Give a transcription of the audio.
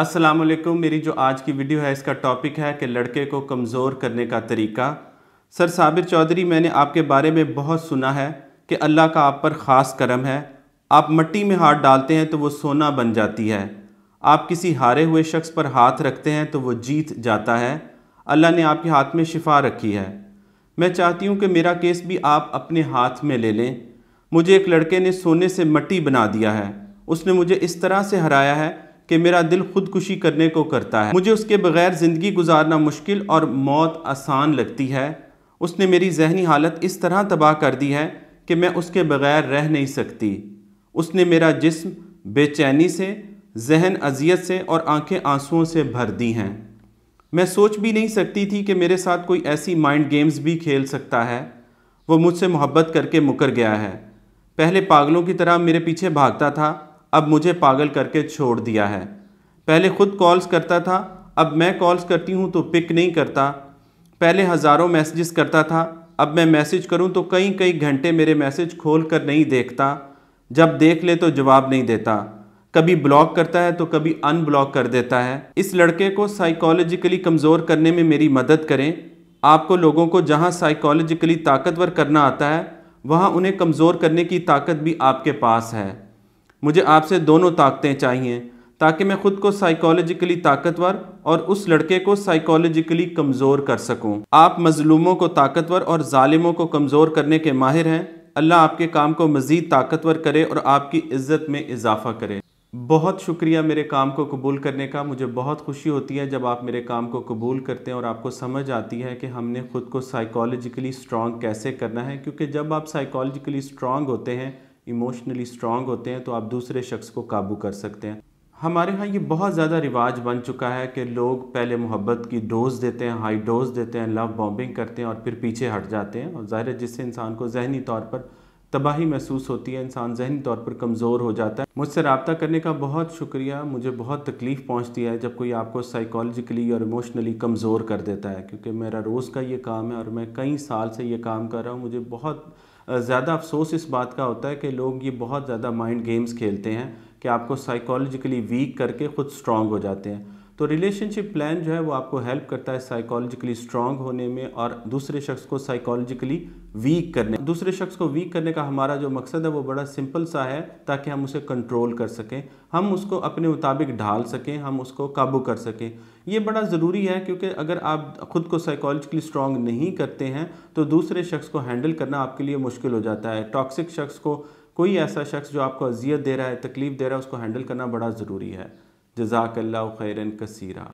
अस्सलाम वालेकुम मेरी जो आज की वीडियो है इसका टॉपिक है कि लड़के को कमज़ोर करने का तरीका सर साबिर चौधरी मैंने आपके बारे में बहुत सुना है कि अल्लाह का आप पर ख़ास करम है आप मट्टी में हाथ डालते हैं तो वो सोना बन जाती है आप किसी हारे हुए शख्स पर हाथ रखते हैं तो वो जीत जाता है अल्लाह ने आपके हाथ में शिफा रखी है मैं चाहती हूँ कि मेरा केस भी आप अपने हाथ में ले लें मुझे एक लड़के ने सोने से मट्टी बना दिया है उसने मुझे इस तरह से हराया है कि मेरा दिल खुदकुशी करने को करता है मुझे उसके बगैर ज़िंदगी गुजारना मुश्किल और मौत आसान लगती है उसने मेरी जहनी हालत इस तरह तबाह कर दी है कि मैं उसके बगैर रह नहीं सकती उसने मेरा जिस्म बेचैनी से जहन अजियत से और आंखें आंसुओं से भर दी हैं मैं सोच भी नहीं सकती थी कि मेरे साथ कोई ऐसी माइंड गेम्स भी खेल सकता है वो मुझसे मोहब्बत करके मुकर गया है पहले पागलों की तरह मेरे पीछे भागता था अब मुझे पागल करके छोड़ दिया है पहले खुद कॉल्स करता था अब मैं कॉल्स करती हूँ तो पिक नहीं करता पहले हज़ारों मैसेजेस करता था अब मैं मैसेज करूँ तो कई कई घंटे मेरे मैसेज खोल कर नहीं देखता जब देख ले तो जवाब नहीं देता कभी ब्लॉक करता है तो कभी अनब्लॉक कर देता है इस लड़के को साइकोलॉजिकली कमज़ोर करने में मेरी मदद करें आपको लोगों को जहाँ साइकोलॉजिकली ताकतवर करना आता है वहाँ उन्हें कमज़ोर करने की ताकत भी आपके पास है मुझे आपसे दोनों ताकतें चाहिए ताकि मैं खुद को साइकोलॉजिकली ताकतवर और उस लड़के को साइकोलॉजिकली कमज़ोर कर सकूं। आप मजलूमों को ताकतवर और ालिमों को कमज़ोर करने के माहिर हैं अल्लाह आपके काम को मज़ीद ताकतवर करे और आपकी इज़्ज़त में इजाफ़ा करे बहुत शुक्रिया मेरे काम को कबूल करने का मुझे बहुत खुशी होती है जब आप मेरे काम को कबूल करते हैं और आपको समझ आती है कि हमने ख़ुद को साइकोलॉजिकली स्ट्रॉन्ग कैसे करना है क्योंकि जब आप साइकोलॉजिकली स्ट्रॉन्ग होते हैं इमोशनली स्ट्रांग होते हैं तो आप दूसरे शख्स को काबू कर सकते हैं हमारे यहाँ ये बहुत ज़्यादा रिवाज बन चुका है कि लोग पहले मोहब्बत की डोज़ देते हैं हाई डोज़ देते हैं लव बॉम्बिंग करते हैं और फिर पीछे हट जाते हैं और ज़ाहिर है जिससे इंसान को जहनी तौर पर तबाही महसूस होती है इंसान जहनी तौर पर कमज़ोर हो जाता है मुझसे रबता करने का बहुत शुक्रिया मुझे बहुत तकलीफ़ पहुँचती है जब कोई आपको साइकोलॉजिकली और इमोशनली कमज़ोर कर देता है क्योंकि मेरा रोज़ का ये काम है और मैं कई साल से ये काम कर रहा हूँ मुझे बहुत ज़्यादा अफसोस इस बात का होता है कि लोग ये बहुत ज़्यादा माइंड गेम्स खेलते हैं कि आपको साइकोलॉजिकली वीक करके ख़ुद स्ट्रांग हो जाते हैं तो रिलेशनशिप प्लान जो है वो आपको हेल्प करता है साइकोलॉजिकली स्ट्रांग होने में और दूसरे शख्स को साइकोलॉजिकली वीक करने दूसरे शख्स को वीक करने का हमारा जो मकसद है वो बड़ा सिंपल सा है ताकि हम उसे कंट्रोल कर सकें हम उसको अपने मुताबिक ढाल सकें हम उसको काबू कर सकें ये बड़ा ज़रूरी है क्योंकि अगर आप ख़ुद को साइकोलॉजिकली स्ट्रांग नहीं करते हैं तो दूसरे शख्स को हैंडल करना आपके लिए मुश्किल हो जाता है टॉक्सिक शख्स को कोई ऐसा शख्स जो आपको अजियत दे रहा है तकलीफ़ दे रहा है उसको हैंडल करना बड़ा ज़रूरी है जजाकल्ला खैरन कसीरा